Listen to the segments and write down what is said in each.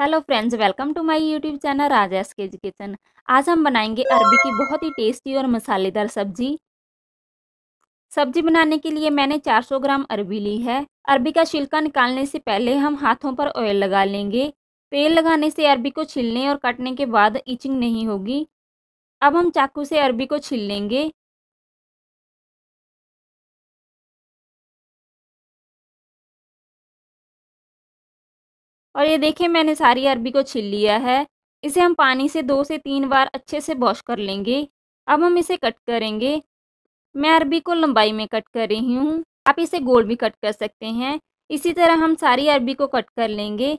hello friends welcome to my YouTube channel Rajesh केज kitchen आज हम बनाएंगे अरबी की बहुत ही टेस्टी और मसालेदार सब्जी सब्जी बनाने के लिए मैंने 400 ग्राम अरबी ली है अरबी का छिलका निकालने से पहले हम हाथों पर ऑयल लगा लेंगे तेल लगाने से अरबी को छिलने और काटने के बाद इचिंग नहीं होगी अब हम चाकू से अरबी को छिल लेंगे और ये देखिए मैंने सारी अरबी को छिल लिया है इसे हम पानी से दो से तीन बार अच्छे से वॉश कर लेंगे अब हम इसे कट करेंगे मैं अरबी को लंबाई में कट कर रही हूँ आप इसे गोल भी कट कर सकते हैं इसी तरह हम सारी अरबी को कट कर लेंगे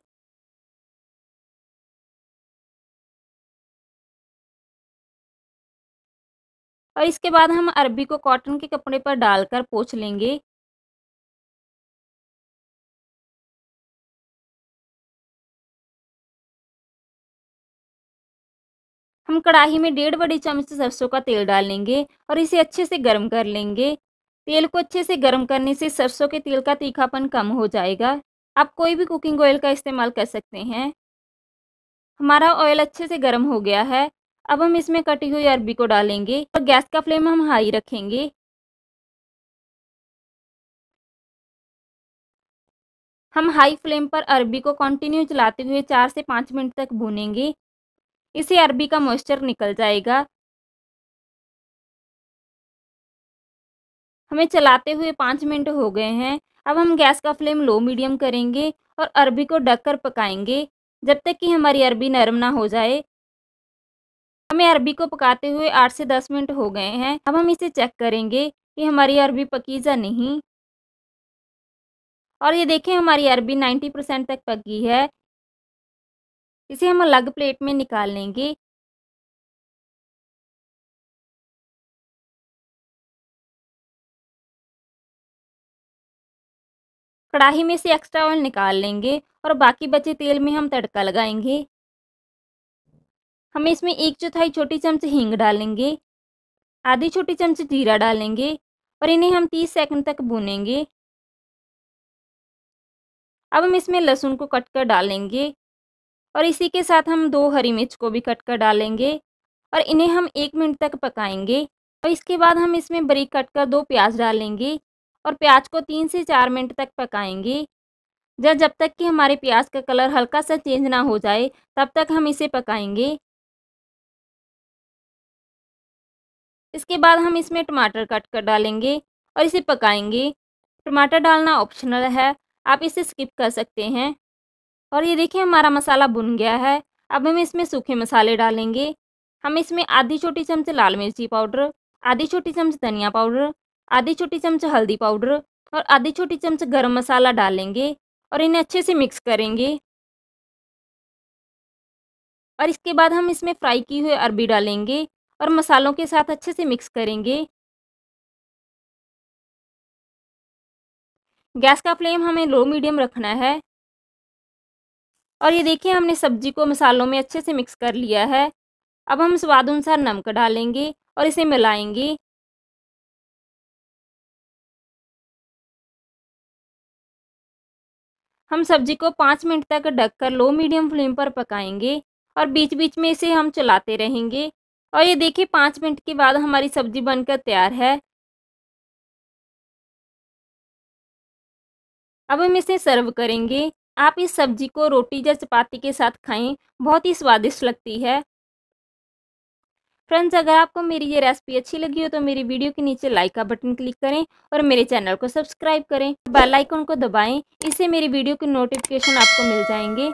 और इसके बाद हम अरबी को कॉटन के कपड़े पर डालकर पोछ लेंगे हम कढ़ाई में डेढ़ बड़ी चम्मच सरसों का तेल डाल लेंगे और इसे अच्छे से गर्म कर लेंगे तेल को अच्छे से गर्म करने से सरसों के तेल का तीखापन कम हो जाएगा आप कोई भी कुकिंग ऑयल का इस्तेमाल कर सकते हैं हमारा ऑयल अच्छे से गर्म हो गया है अब हम इसमें कटी हुई अरबी को डालेंगे और गैस का फ्लेम हम हाई रखेंगे हम हाई फ्लेम पर अरबी को कंटिन्यू चलाते हुए चार से पाँच मिनट तक भूनेंगे इसी अरबी का मॉइस्चर निकल जाएगा हमें चलाते हुए पाँच मिनट हो गए हैं अब हम गैस का फ्लेम लो मीडियम करेंगे और अरबी को ढक कर पकाएंगे जब तक कि हमारी अरबी नरम ना हो जाए हमें अरबी को पकाते हुए आठ से दस मिनट हो गए हैं अब हम इसे चेक करेंगे कि हमारी अरबी पकी या नहीं और ये देखें हमारी अरबी नाइन्टी परसेंट तक पकी है इसे हम अलग प्लेट में निकाल लेंगे कढ़ाही में से एक्स्ट्रा ऑयल निकाल लेंगे और बाकी बचे तेल में हम तड़का लगाएंगे हम इसमें एक चौथाई छोटी चम्मच हींग डालेंगे आधी छोटी चम्मच जीरा डालेंगे और इन्हें हम तीस सेकंड तक भूनेंगे अब हम इसमें लहसुन को कट कर डालेंगे और इसी के साथ हम दो हरी मिर्च को भी कट कर डालेंगे और इन्हें हम एक मिनट तक पकाएंगे और इसके बाद हम इसमें बरीक कट कर दो प्याज डालेंगे और प्याज को तीन से चार मिनट तक पकाएंगे जब जब तक कि हमारे प्याज का कलर हल्का सा चेंज ना हो जाए तब तक हम इसे पकाएंगे इसके बाद हम इसमें टमाटर कट कर डालेंगे और इसे पकाएंगे टमाटर डालना ऑप्शनल है आप इसे स्किप कर सकते हैं और ये देखिए हमारा मसाला भुन गया है अब हम इसमें सूखे मसाले डालेंगे हम इसमें आधी छोटी चम्मच लाल मिर्ची पाउडर आधी छोटी चम्मच धनिया पाउडर आधी छोटी चम्मच हल्दी पाउडर और आधी छोटी चम्मच गर्म मसाला डालेंगे और इन्हें अच्छे से मिक्स करेंगे और इसके बाद हम इसमें फ्राई की हुई अरबी डालेंगे और मसालों के साथ अच्छे से मिक्स करेंगे गैस का फ्लेम हमें लो मीडियम रखना है और ये देखिए हमने सब्जी को मसालों में अच्छे से मिक्स कर लिया है अब हम स्वाद अनुसार नमक डालेंगे और इसे मिलाएंगे हम सब्जी को पाँच मिनट तक ढककर लो मीडियम फ्लेम पर पकाएंगे और बीच बीच में इसे हम चलाते रहेंगे और ये देखिए पाँच मिनट के बाद हमारी सब्जी बनकर तैयार है अब हम इसे सर्व करेंगे आप इस सब्जी को रोटी या चपाती के साथ खाएं बहुत ही स्वादिष्ट लगती है फ्रेंड्स अगर आपको मेरी ये रेसिपी अच्छी लगी हो तो मेरी वीडियो के नीचे लाइक का बटन क्लिक करें और मेरे चैनल को सब्सक्राइब करें बेल आइकन को दबाएं इससे मेरी वीडियो के नोटिफिकेशन आपको मिल जाएंगे